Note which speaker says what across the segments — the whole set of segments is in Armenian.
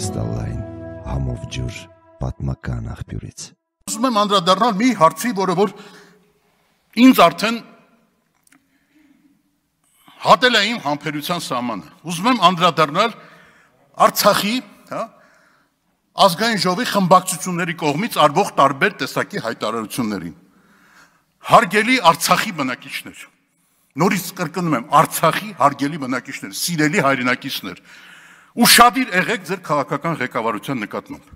Speaker 1: կրիստալային համով ջուր պատմական աղբյուրից։ Ուզում եմ անդրադառնալ մի հարցի, որը որ ինձ արդեն հատել է իմ համբերության սահմանը։ Ուզում եմ անդրադառնալ Արցախի, հա, ազգային ժողովի խմբակցությունների կողմից արվող տարբեր տեսակի հայտարարություններին։ Հարգելի Արցախի բնակիչներ, նորից կրկնում եմ, Արցախի հարգելի բնակիչներ, սիրելի հայրենակիցներ, ու շադիր եղեք ձեր քաղաքական ղեկավարության նկատմամբ։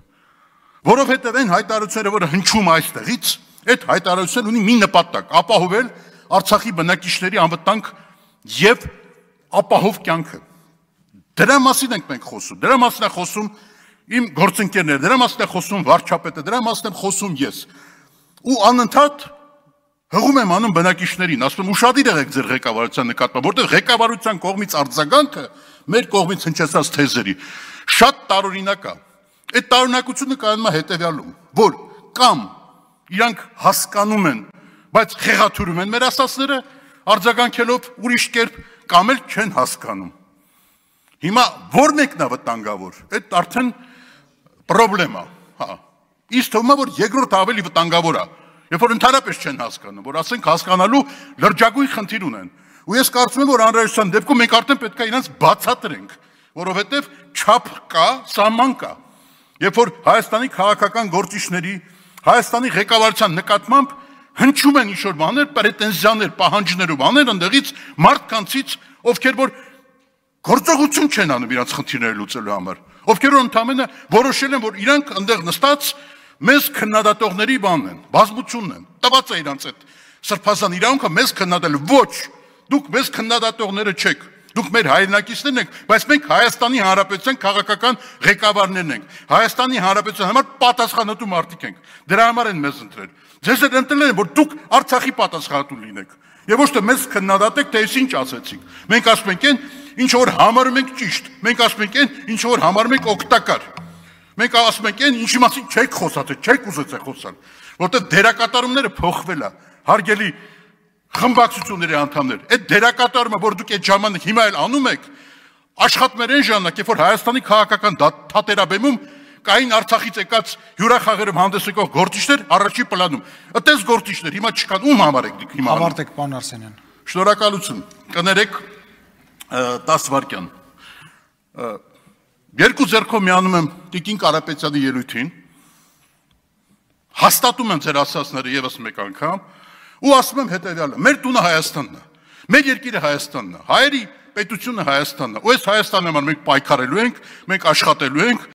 Speaker 1: Որովհետև այն հայտարարությունները, որ հնչում այստեղից, այդ հայտարարությունը ունի մի նպատակ՝ ապահովել Արցախի բնակիչների անվտանգ եւ ապահով կյանքը։ Դրա մասին ենք մենք խոսում, դրա մասին է խոսում իմ գործընկերները, դրա մասին է խոսում վարչապետը, դրա մասին եմ խոսում ես։ Ու անընդհատ Հղում եմ անում բնակիչներին, ասում եմ ուշադիր եղեք ձեր ղեկավարության նկատմամբ, որտեղ ղեկավարության կողմից արձագանքը մեր կողմից հնչեցած թեզերի շատ տարօրինակ է։ Այդ տարօրինակությունը կայանում է հետևյալում, որ կամ իրանք հասկանում են, բայց խեղաթյուրում են մեր ասածները, արձագանքելով ուրիշ կերպ, կամ էլ չեն հասկանում։ Հիմա ո՞ր մեկն է վտանգավոր։ Այդ արդեն խնդրեմ է, հա։ Իսկ թվում է, որ երկրորդ ավելի վտանգավոր է, Երբ որ ընդհանրապես չեն հասկանում, որ ասենք հասկանալու լրջագույն խնդիր ունեն։ Ու ես կարծում եմ, որ անհրաժեշտության դեպքում մենք արդեն պետք է իրենց բացատրենք, որովհետև չափ կա, սահման կա։ Երբ որ Հայաստանի քաղաքական գործիչների, Հայաստանի ղեկավարության նկատմամբ հնչում են ինչ-որ բաներ, պրետենզիաներ, պահանջներ ու բաներ ընդդեղից մարդկանցից, ովքեր որ գործողություն չեն անում իրաց խնդիրները լուծելու համար, ովքեր որ ընդամենը որոշել են, որ իրանք ընդեղ նստած մեզ քննադատողների բանն են, բազմությունն են։ Տված է իրանց այդ սրբազան իրավունքը մեզ քննադատել։ Ոչ, դուք մեզ քննադատողները չեք։ Դուք մեր հայրենակիցներն եք, բայց մենք Հայաստանի Հանրապետության քաղաքական ղեկավարներն ենք։ Հայաստանի Հանրապետության համար պատասխանատու մարդիկ ենք։ Դրա համար են մեզ ընտրել։ Ձեզ էլ ընտրել են, որ դուք Արցախի պատասխանատու լինեք։ Եվ ոչ թե մեզ քննադատեք, թե ես ինչ ասեցիք։ Մենք ասում ենք այն, ինչ որ համարում ենք ճիշտ։ Մենք ասում ենք այն, ինչ որ համարում ենք օգտակար։ Մենք ասում ենք, այն ինչի մասին չեք խոսած, չեք ուզեցել խոսալ, որտեղ դերակատարումները փոխվել է։ Հարգելի խմբակցությունների անդամներ, այդ դերակատարումը, որ դուք այդ ժամանակ հիմա էլ անում եք, աշխատում էր այն ժամանակ, երբ որ Հայաստանի քաղաքական թատերաբեմում կային Արցախից եկած հյուրախաղերով հանդես եկող գործիչներ առաջի պլանում։ Այդտես գործիչներ հիմա չկան, ում համար եք դուք հիմա։ Ավարտեք, պարոն Արսենյան։ Շնորհակալություն։ Կներեք 10 վարքյան։ Երկու ձեռքով միանում եմ Տիկին Կարապետյանի ելույթին։ Հաստատում եմ ձեր ասածները եւս մեկ անգամ ու ասում եմ հետեւյալը. մեր տունը Հայաստանն է։ Մեր երկիրը Հայաստանն է։ Հայերի պետությունը Հայաստանն է։ Ու այս Հայաստանի համար մենք պայքարելու ենք, մենք աշխատելու ենք,